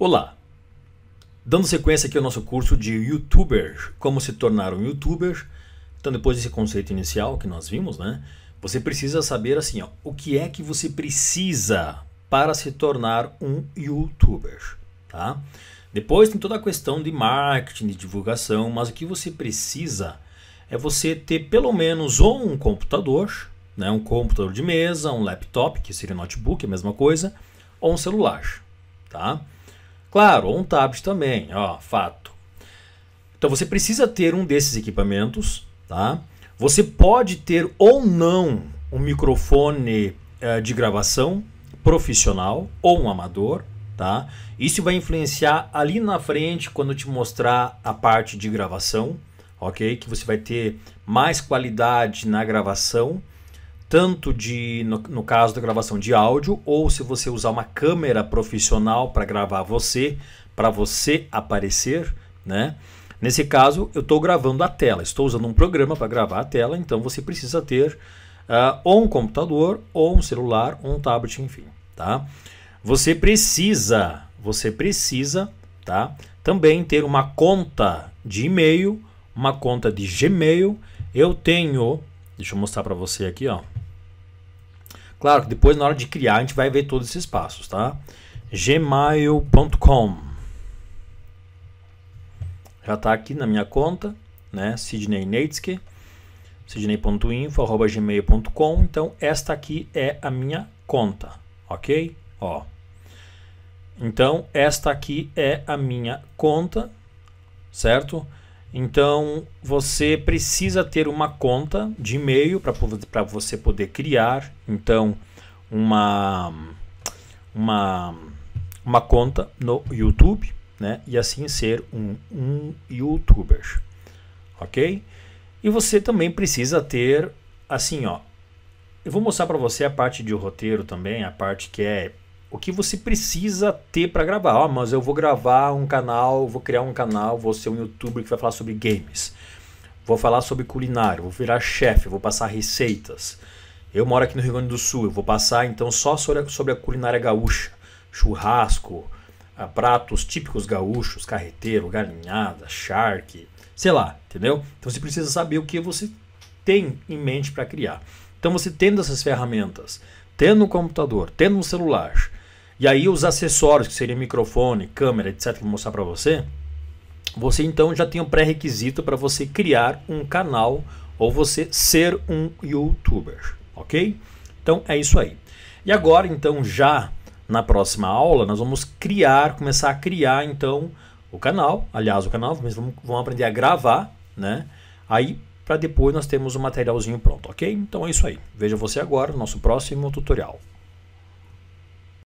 Olá! Dando sequência aqui ao nosso curso de YouTubers, como se tornar um YouTuber. Então, depois desse conceito inicial que nós vimos, né? Você precisa saber assim, ó, o que é que você precisa para se tornar um YouTuber, tá? Depois tem toda a questão de marketing, de divulgação, mas o que você precisa é você ter pelo menos ou um computador, né, um computador de mesa, um laptop, que seria notebook, é a mesma coisa, ou um celular, tá? Claro, um tablet também, ó, fato. Então você precisa ter um desses equipamentos, tá? Você pode ter ou não um microfone eh, de gravação profissional ou um amador, tá? Isso vai influenciar ali na frente quando eu te mostrar a parte de gravação, ok? Que você vai ter mais qualidade na gravação tanto de no, no caso da gravação de áudio ou se você usar uma câmera profissional para gravar você, para você aparecer, né? Nesse caso, eu estou gravando a tela, estou usando um programa para gravar a tela, então você precisa ter uh, ou um computador, ou um celular, ou um tablet, enfim, tá? Você precisa, você precisa, tá? Também ter uma conta de e-mail, uma conta de Gmail. Eu tenho, deixa eu mostrar para você aqui, ó. Claro que depois, na hora de criar, a gente vai ver todos esses passos, tá? gmail.com Já está aqui na minha conta, né? Sidney Neitzke, sidney.info.gmail.com Então, esta aqui é a minha conta, ok? Ó. Então, esta aqui é a minha conta, certo? Então, você precisa ter uma conta de e-mail para você poder criar, então, uma, uma, uma conta no YouTube, né? E assim ser um, um YouTuber, ok? E você também precisa ter, assim, ó, eu vou mostrar para você a parte de roteiro também, a parte que é o que você precisa ter para gravar. Ah, mas eu vou gravar um canal, vou criar um canal, vou ser um youtuber que vai falar sobre games. Vou falar sobre culinário, vou virar chefe, vou passar receitas. Eu moro aqui no Rio Grande do Sul, eu vou passar então só sobre a, sobre a culinária gaúcha, churrasco, ah, pratos típicos gaúchos, carreteiro, galinhada, charque, sei lá, entendeu? Então você precisa saber o que você tem em mente para criar. Então você tendo essas ferramentas, tendo um computador, tendo um celular, e aí os acessórios, que seria microfone, câmera, etc, que vou mostrar para você, você então já tem um pré-requisito para você criar um canal ou você ser um youtuber, ok? Então é isso aí. E agora então já na próxima aula nós vamos criar, começar a criar então o canal, aliás o canal, mas vamos, vamos aprender a gravar, né? Aí para depois nós temos o um materialzinho pronto, ok? Então é isso aí. Veja você agora no nosso próximo tutorial.